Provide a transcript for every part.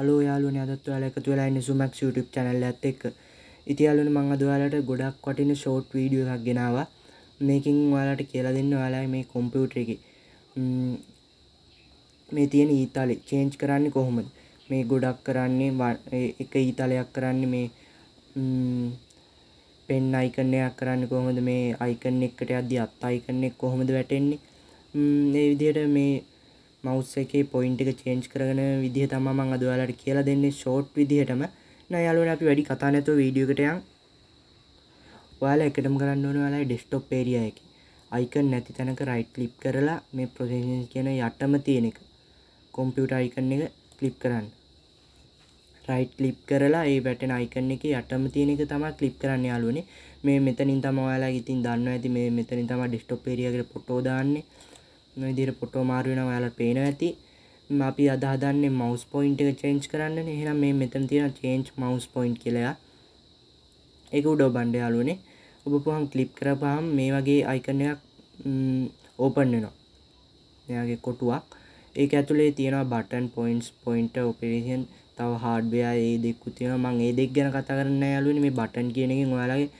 Hello යාලුවනේ අදත් ඔයාලා එකතු වෙලා ඉන්නේ සුමැක්ස් YouTube channel එකත් එක්ක. ඉතින් යාළුවනේ මම අද ඔයාලට ගොඩක් වටින short video එකක් ගෙනාවා. මේකෙන් ඔයාලට කියලා දෙන්න ඔයාලා මේ computer එකේ මේ තියෙන ඊතලෙ change කරන්නේ කොහොමද? මේ ගොඩක් කරන්නේ එක ඊතලයක් කරන්නේ මේ පෙන් icon එකක් කරන්නේ කොහොමද? මේ icon එකට යද්දි අත් icon එක කොහොමද වැටෙන්නේ? මේ විදිහට මේ මවස් එකේ පොයින්ට් එක චේන්ජ් කරන විදිහ තමයි මම අද ඔයාලට කියලා දෙන්නේ ෂෝට් විදිහටම. නෑ යාළුවනේ අපි වැඩි කතා නැතුව වීඩියෝ එකට යන්. ඔයාලා එකටම කරන්න ඕනේ ඔයාලා ඩෙස්ක්ටොප් ඒරියා එකේ. අයිකන් නැති තැනක රයිට් ක්ලික් කරලා මේ ප්‍රොසෙසින් කියන යටම තියෙන එක. කොම්පියුටර් අයිකන් එක ක්ලික් කරන්න. රයිට් ලිප් කරලා ඒ වැටෙන අයිකන්න එක යටම තියෙන එක තමා ක්ලිප් කරන්න යාලුවනේ මේ මෙතනින් තම ඔයාලා ඉතින් දන්න ඇති මේ මෙතනින් තම ඩිස්ටොප් ඒරියකට පොටෝ දාන්නේ විදිර පොටෝ මාරුවෙන ඔයාලට පේන ඇති අපි අදහදන්නේ මවස් පොයින්ට් එක චේන්ච් කරන්න එහෙනම් මේ මෙතන තියෙන චේන්ච් මවස් පොයින්ට් කියලා ඒක උඩ බණ්ඩය අලුනේ ඔබ පුහන් ක්ලිප් කරපහම මේ වගේ අයිකන එකක් ඕපන් වෙනවා එයාගේ කොටුවක් ඒක ඇතුලේ තියෙනවා බටන් පොයින්ට්ස් පොයින්ට් ඔපරේෂන් තව හાર્ඩ්වෙයා ඒ දෙකු තියෙනවා මම ඒ දෙක ගැන කතා කරන්න යලුනේ මේ බටන් කියන එකෙන් ඔයාලගේ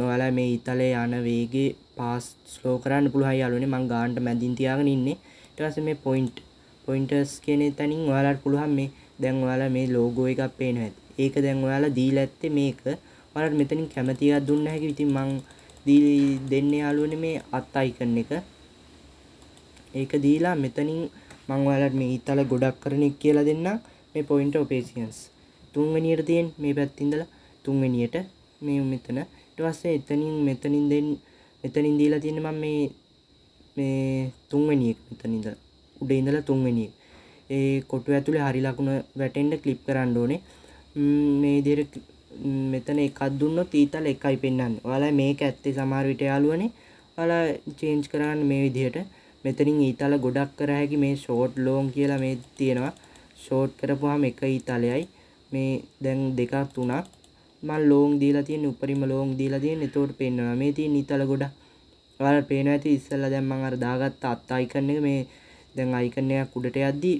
නොල මේ ඉතල යන වේගේ පාස් ස්ලෝ කරන්න පුළුහයි අලුනේ මං ගාන්ට මැදින් තියාගෙන ඉන්නේ ටවස මේ පොයින්ට් පොයින්ටර්ස් කියන තැනින් ඔයාලට පුළුවන් මේ දැන් ඔයාලා මේ ලෝගෝ එකක් පේන ඇති ඒක දැන් ඔයාලා දීලා ඇත්තේ මේක ඔයාලට මෙතනින් කැමති එකක් දුන්න හැකි ඉතින් මං දෙන්නේ යාළුවනේ මේ අත් අයිකන් එක ඒක දීලා මෙතනින් මං ඔයාලට මේ ඉතල ගොඩක් කරන එක කියලා දෙන්නම් මේ පොයින්ට් ඔපේසියන්ස් තුන්වෙනියට තියෙන මේ පැත්තින්දලා තුන්වෙනියට මේ මෙතන ඊට පස්සේ එතනින් මෙතනින් දෙන්න මෙතනින් දීලා තියෙන මම මේ මේ තුන්වෙනි එක මෙතන ඉඳලා උඩ ඉඳලා තුන්වෙනි එක ඒ කොටුව ඇතුලේ හරි ලකුණ වැටෙන්න ක්ලිප් කරන්න ඕනේ මේ විදිහට මෙතන එකක් දුන්නොත් ඊතල එකයි පෙන්වන්නේ. ඔයාලා මේක ඇත්තේ සමහර විට යාළුවනේ. ඔයාලා චේන්ජ් කරගන්න මේ විදිහට. මෙතනින් ඊතල ගොඩක් කර හැකි මේ ෂෝට් ලොන් කියලා මේ තියෙනවා. ෂෝට් කරපුවාම එක ඊතලයයි. මේ දැන් දෙකක් තුනක් මල් ලෝන් දීලා තියෙන උපරිම ලෝන් දීලා තියෙන එතකොට පේනවා මේ තියෙන ඉතල ගොඩ ඔයාලට පේනවා ඇති ඉස්සෙල්ලා දැන් මම අර දාගත්ත අත් අයිකන් එක මේ දැන් අයිකන් එකක් උඩට යද්දී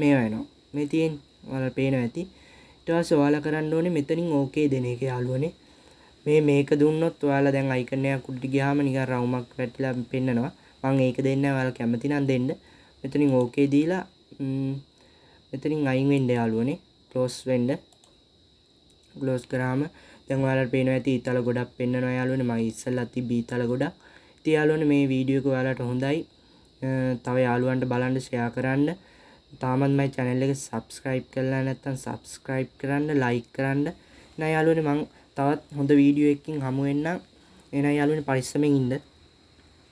මේ වෙනවා මේ තියෙන ඔයාලට පේනවා ඇති ඊට පස්සේ ඔයාලා කරන්න ඕනේ මෙතනින් ඕකේ දෙන එක යාළුවනේ මේ මේක දුන්නොත් ඔයාලා දැන් අයිකන් එකක් උඩට ගියාම නිකන් රවුමක් වැටිලා පෙන්නනවා මම ඒක දෙන්න ඔයාලා කැමති නම් දෙන්න මෙතනින් ඕකේ දීලා මෙතනින් අයින් වෙන්න යාළුවනේ ක්ලෝස් වෙන්න ගලෝස් කරාම දැන්වාල පේන ඇති ඉතල ගොඩක් පෙන්න්න නොයාලුවන මයි ඉස්සල් අති බීතල ගොඩක් තියාලුවන මේ වීඩියෝක යාලට හොඳයි තව යාලුවන්ට බලන්ඩ ෂයා කරන්න තාමත්මයි චැනල්ල එක සබස්ක්‍රයිබ් කරලා නැත්තන් සබස්ක්‍රයිබ් කරන්න ලයි කරන්න නයාලුවන මං තවත් හොඳ වීඩියෝ එකින් හමුවෙන්න්න එන යාලුවන පරිස්සමෙන් ඉන්න